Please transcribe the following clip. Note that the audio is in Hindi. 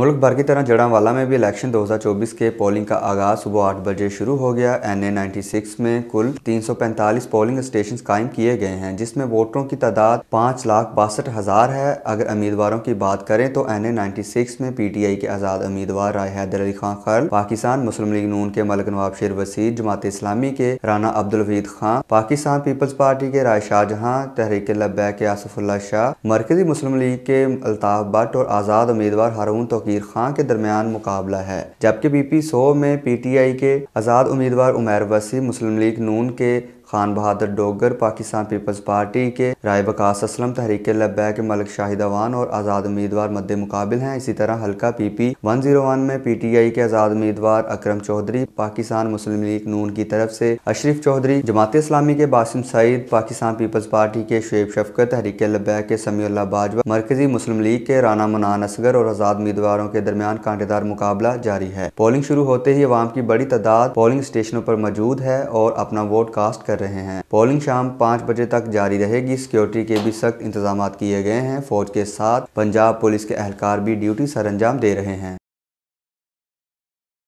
मुल्क भर की तरह जड़ावाला में भी इलेक्शन 2024 के पोलिंग का आगाज़ सुबह आठ बजे शुरू हो गया एन ए नाइन्टी सिक्स में कुल 345 पोलिंग स्टेशन कायम किए गए हैं जिसमें वोटरों की तादाद पाँच लाख बासठ हज़ार है अगर उम्मीदवारों की बात करें तो एन ए नाइन्टी सिक्स में पी टी आई के आज़ाद उम्मीदवार राय हैदर अली खान खल पाकिस्तान मुस्लिम लीग नून के मलक नवाब शेर वसीर जमात इस्लामी के राना अब्दुल वहीद खान पाकिस्तान पीपल्स पार्टी के राय शाहजहाँ तहरीक लब्बैक के आसफ़ुल्ला शाह मरकजी मुस्लिम लीग के अल्ताफ़ भट्ट और आज़ाद उम्मीदवार हारून तो फ़कीर खां के दरमियान मुकाबला है जबकि बी पी सो में पी टी आई के आज़ाद उम्मीदवार उमैर वसी मुस्लिम लीग नून के खान बहादुर डोगर पाकिस्तान पीपल्स पार्टी के राय बकास असलम तहरीक लब्बैक मलिक शाहिद अवान और आज़ाद उम्मीदवार मद्दे मुकाबल हैं इसी तरह हल्का P P one zero one में पी टी आई के आज़ाद उम्मीदवार अक्रम चौधरी पाकिस्तान मुस्लिम लीग नून की तरफ से अशरफ चौधरी जमात इस्लामी के बासिम सईद पाकिस्तान पीपल्स पार्टी के शेब शफकत तहरीक लब्बैक के समील्ला बाजवा मरकजी मुस्लिम लीग के राना मनान असगर और आज़ाद उम्मीदवारों के दरमियान कांटेदार मुकाबला जारी है पोलिंग शुरू होते ही अवाम की बड़ी तादाद पोलिंग स्टेशनों पर मौजूद है और अपना वोट कास्ट कर रहे हैं पोलिंग शाम पाँच बजे तक जारी रहेगी सिक्योरिटी के भी सख्त इंतजाम किए गए हैं फौज के साथ पंजाब पुलिस के अहलकार भी ड्यूटी सर दे रहे हैं